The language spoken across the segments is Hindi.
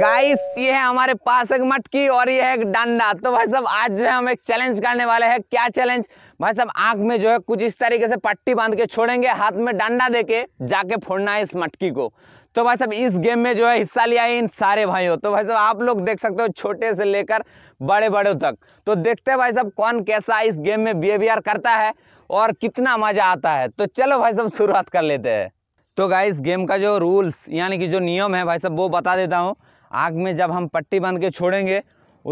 गाइस ये है हमारे पास एक मटकी और ये है एक डंडा तो भाई साहब आज जो है हम एक चैलेंज करने वाले हैं क्या चैलेंज भाई साहब आंख में जो है कुछ इस तरीके से पट्टी बांध के छोड़ेंगे हाथ में डंडा देके जाके फोड़ना है इस मटकी को तो भाई साहब इस गेम में जो है हिस्सा लिया है इन सारे भाइयों तो भाई साहब आप लोग देख सकते हो छोटे से लेकर बड़े बड़े तक तो देखते हैं भाई साहब कौन कैसा इस गेम में बिहेवियर करता है और कितना मजा आता है तो चलो भाई साहब शुरुआत कर लेते हैं तो गाइस गेम का जो रूल्स यानी कि जो नियम है भाई साहब वो बता देता हूँ आग में जब हम पट्टी बांध के छोड़ेंगे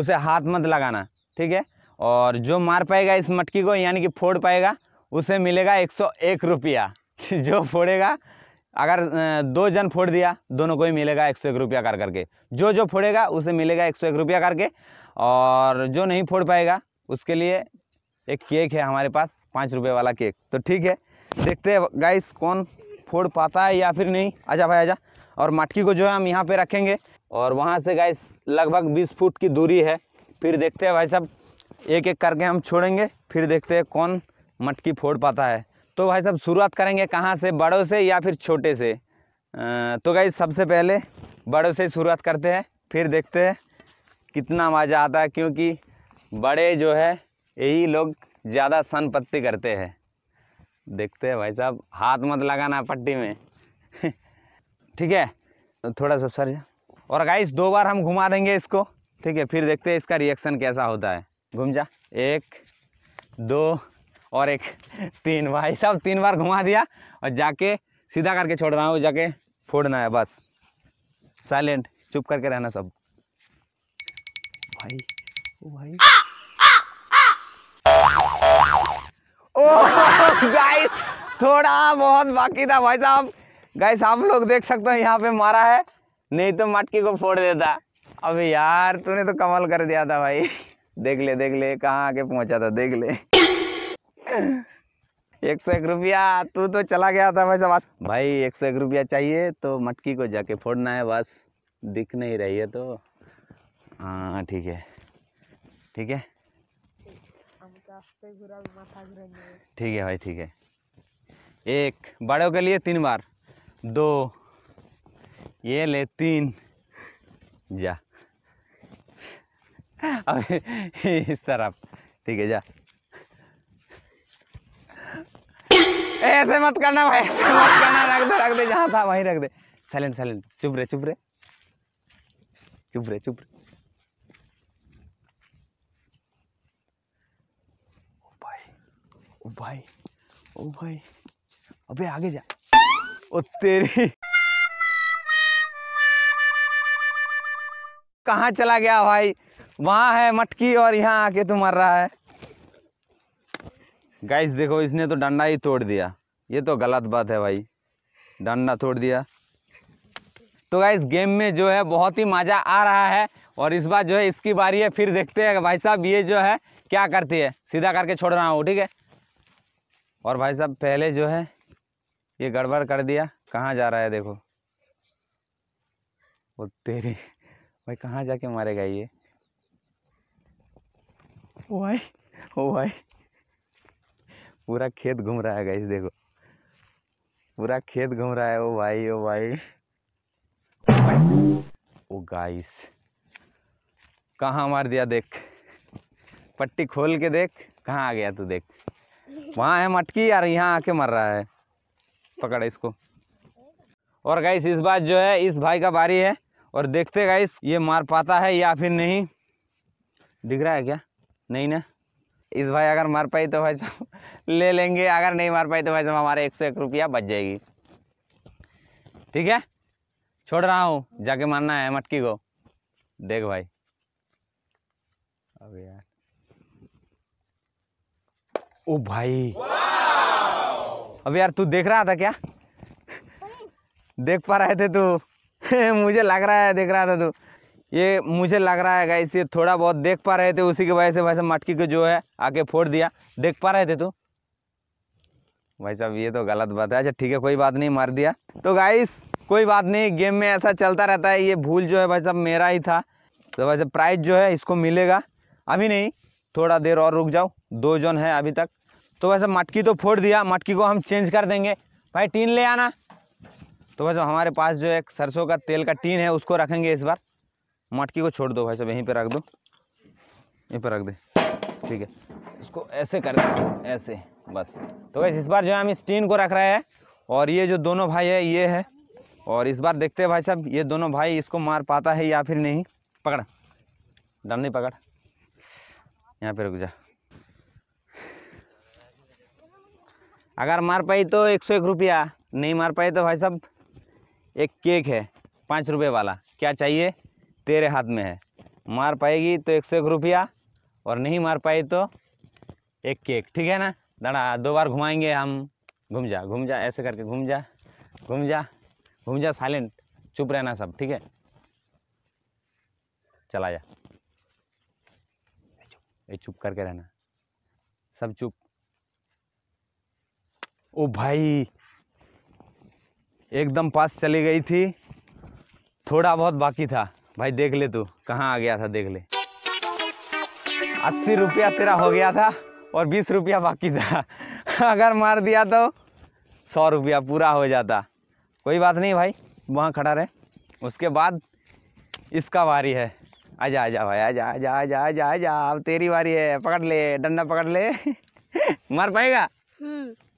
उसे हाथ मत लगाना ठीक है और जो मार पाएगा इस मटकी को यानी कि फोड़ पाएगा उसे मिलेगा एक सौ एक रुपया जो फोड़ेगा अगर दो जन फोड़ दिया दोनों को ही मिलेगा एक सौ एक रुपया कर करके जो जो फोड़ेगा उसे मिलेगा एक सौ एक रुपया करके और जो नहीं फोड़ पाएगा उसके लिए एक केक है हमारे पास पाँच रुपये वाला केक तो ठीक है देखते हैं गाइस कौन फोड़ पाता है या फिर नहीं आजा भाई आजा और मटकी को जो है हम यहाँ पे रखेंगे और वहाँ से गाइस लगभग बीस फुट की दूरी है फिर देखते हैं भाई साहब एक एक करके हम छोड़ेंगे फिर देखते हैं कौन मटकी फोड़ पाता है तो भाई साहब शुरुआत करेंगे कहाँ से बड़ों से या फिर छोटे से तो गाइस सबसे पहले बड़ों से शुरुआत करते हैं फिर देखते हैं कितना मज़ा आता है क्योंकि बड़े जो है यही लोग ज़्यादा सन पत्ती करते हैं देखते हैं भाई साहब हाथ मत लगाना पट्टी में ठीक है थोड़ा सा सर और गाइस दो बार हम घुमा देंगे इसको ठीक है फिर देखते हैं इसका रिएक्शन कैसा होता है घूम जा एक दो और एक तीन भाई साहब तीन बार घुमा दिया और जाके सीधा करके छोड़ रहा हूँ जाके फोड़ना है बस साइलेंट चुप करके रहना सब भाई भाई गाइस थोड़ा बहुत बाकी था भाई साहब गाइस आप लोग देख सकते हो यहाँ पे मारा है नहीं तो मटकी को फोड़ देता अभी यार तूने तो कमल कर दिया था भाई देख ले देख ले कहाँ आके पहुंचा था देख ले एक सौ एक रुपया तू तो चला गया था भाई बस भाई एक सौ एक रुपया चाहिए तो मटकी को जाके फोड़ना है बस दिख नहीं रही है तो हाँ ठीक है ठीक है ठीक है भाई ठीक है एक बड़ों के लिए तीन बार दो ये ले तीन जा अब इस तरफ ठीक है जा ऐसे मत करना भाई ऐसे मत करना रख दे रख दे जहां था वहीं रख दे साइलेंट साइलेंट चुप रे चुप रे चुप रे चुप रे ओ भाई ओ भाई ओ भाई अबे आगे जा ओ तेरी कहाँ चला गया भाई वहाँ है मटकी और यहाँ आके तू मर रहा है गाइस देखो इसने तो डंडा ही तोड़ दिया ये तो गलत बात है भाई डंडा तोड़ दिया तो गाइस गेम में जो है बहुत ही मज़ा आ रहा है और इस बार जो है इसकी बारी है फिर देखते हैं भाई साहब ये जो है क्या करती है सीधा करके छोड़ रहा हूँ ठीक है और भाई साहब पहले जो है ये गड़बड़ कर दिया कहाँ जा रहा है देखो वो तेरी भाई कहाँ जाके मारेगा ये ओ भाई ओ भाई पूरा खेत घूम रहा है गाइस देखो पूरा खेत घूम रहा है ओ भाई ओ भाई ओ गाइस कहाँ मार दिया देख पट्टी खोल के देख कहाँ आ गया तू देख वहाँ है मटकी यार यहाँ आके मर रहा है पकड़ इसको और गाइस इस बार जो है इस भाई का बारी है और देखते गाइस ये मार पाता है या फिर नहीं दिख रहा है क्या नहीं ना इस भाई अगर मार पाई तो भाई साहब ले लेंगे अगर नहीं मार पाई तो भाई साहब हमारे एक सौ एक रुपया बच जाएगी ठीक है छोड़ रहा हूँ जाके मारना है मटकी को देख भाई अब यार ओ भाई अब यार तू देख रहा था क्या देख पा रहे थे तू मुझे लग रहा है देख रहा था तू ये मुझे लग रहा है गाइस ये थोड़ा बहुत देख पा रहे थे उसी की वजह से भाई साहब मटकी को जो है आके फोड़ दिया देख पा रहे थे तू भाई साहब ये तो गलत बात है अच्छा ठीक है कोई बात नहीं मार दिया तो गाइस कोई बात नहीं गेम में ऐसा चलता रहता है ये भूल जो है भाई साहब मेरा ही था तो भाई साहब प्राइज जो है इसको मिलेगा अभी नहीं थोड़ा देर और रुक जाओ दो जन है अभी तक तो वैसे मटकी तो फोड़ दिया मटकी को हम चेंज कर देंगे भाई टीन ले आना तो भाई साहब हमारे पास जो एक सरसों का तेल का टीन है उसको रखेंगे इस बार मटकी को छोड़ दो भाई साहब यहीं पर रख दो यहीं पर रख दे ठीक है इसको ऐसे कर दे ऐसे बस तो भाई इस बार जो हम इस टीन को रख रहे हैं और ये जो दोनों भाई है ये है और इस बार देखते हैं भाई साहब ये दोनों भाई इसको मार पाता है या फिर नहीं पकड़ डर नहीं पकड़ यहाँ पे रुक जा अगर मार पाई तो एक सौ एक रुपया नहीं मार पाए तो भाई साहब एक केक है पाँच रुपये वाला क्या चाहिए तेरे हाथ में है मार पाएगी तो एक सौ एक रुपया और नहीं मार पाई तो एक केक ठीक है ना दाड़ा दो बार घुमाएंगे हम घूम जा घूम जा ऐसे करके घूम जा घूम जा घूम जा साइलेंट चुप रहना सब ठीक है चला जा ये चुप करके रहना सब चुप ओ भाई एकदम पास चली गई थी थोड़ा बहुत बाकी था भाई देख ले तू कहाँ आ गया था देख ले अस्सी रुपया तेरा हो गया था और बीस रुपया बाकी था अगर मार दिया तो सौ रुपया पूरा हो जाता कोई बात नहीं भाई वहाँ खड़ा रहे उसके बाद इसका वारी है आजा आजा भाई आजा आजा आजा आजा आजा अब तेरी बारी है पकड़ ले डंडा पकड़ ले मार पाएगा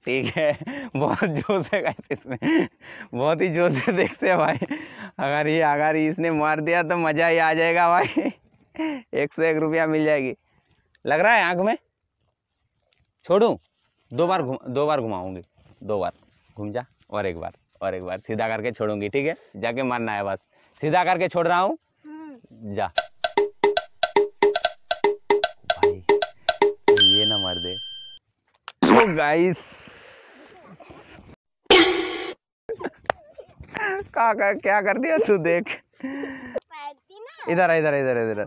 ठीक है बहुत जोश है गाइस इसमें बहुत ही जोश है देखते हैं भाई अगर ये अगर इसने मार दिया तो मज़ा ही आ जाएगा भाई एक सौ एक रुपया मिल जाएगी लग रहा है आँख में छोड़ू दो बार दो बार घुमाऊँगी दो बार घूम जा और एक बार और एक बार सीधा करके छोड़ूंगी ठीक है जाके मारना है बस सीधा करके छोड़ रहा हूँ हम्म। जा भाई ये ना मार दे तो गाइस का, का क्या कर दिया तू देख इधर इधर इधर इधर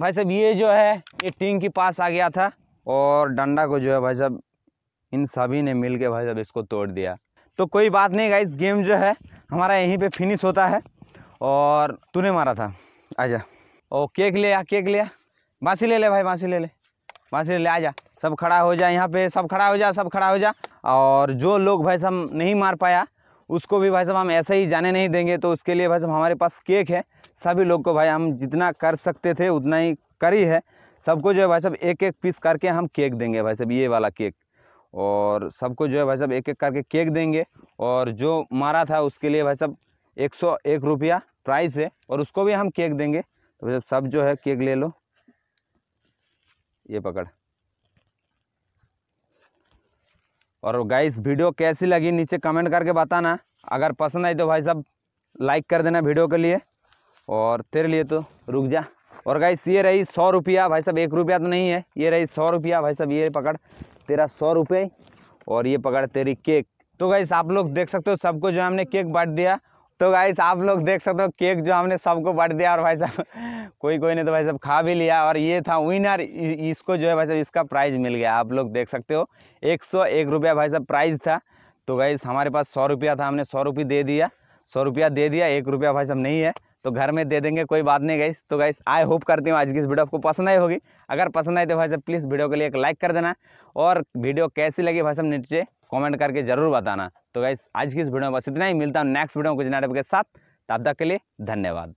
भाई साहब ये जो है ये टीम के पास आ गया था और डंडा को जो है भाई साहब इन सभी ने मिल के भाई साहब इसको तोड़ दिया तो कोई बात नहीं गाइस गेम जो है हमारा यहीं पे फिनिश होता है और तूने मारा था आजा ओ केक ले आ केक लिया बांसी ले ले भाई बांसी ले ले बांसी ले ले जा सब खड़ा हो जा यहाँ पे सब खड़ा हो जा सब खड़ा हो जा और जो लोग भाई साहब नहीं मार पाया उसको भी भाई साहब हम ऐसे ही जाने नहीं देंगे तो उसके लिए भाई साहब हमारे पास केक है सभी लोग को भाई हम जितना कर सकते थे उतना ही करी है सबको जो है भाई साहब एक एक पीस करके हम केक देंगे भाई साहब ये वाला केक और सबको जो है भाई साहब एक एक करके केक देंगे और जो मारा था उसके लिए भाई साहब एक सौ एक रुपया प्राइस है और उसको भी हम केक देंगे तो भाई साहब सब जो है केक ले लो ये पकड़ और गाइस वीडियो कैसी लगी नीचे कमेंट करके बताना अगर पसंद आई तो भाई साहब लाइक कर देना वीडियो के लिए और तेरे लिए तो रुक जा और गाइस ये रही सौ रुपया भाई साहब एक रुपया तो नहीं है ये रही सौ रुपया भाई साहब ये पकड़ तेरा सौ रुपये और ये पकड़ तेरी केक तो गाइस आप लोग देख सकते हो सबको जो हमने केक बांट दिया तो गाइस आप लोग देख सकते हो केक जो हमने सबको बांट दिया और भाई साहब कोई कोई ने तो भाई साहब खा भी लिया और ये था विनर इसको जो है भाई साहब इसका प्राइज़ मिल गया आप लोग देख सकते हो एक सौ एक रुपया भाई साहब प्राइज़ था तो गाइस हमारे पास सौ रुपया था हमने सौ रुपये दे दिया सौ रुपया दे दिया एक रुपया भाई साहब नहीं है तो घर में दे देंगे कोई बात नहीं गाइस तो गाइस आई होप करती हूँ आज की इस वीडियो आपको पसंद आई होगी अगर पसंद आई तो भाई साहब प्लीज़ वीडियो के लिए एक लाइक कर देना और वीडियो कैसी लगी भाई साहब नीचे कमेंट करके ज़रूर बताना तो गाइस आज की इस वीडियो में बस इतना ही मिलता हूँ नेक्स्ट वीडियो में कुछ नाटक के साथ तब तक के लिए धन्यवाद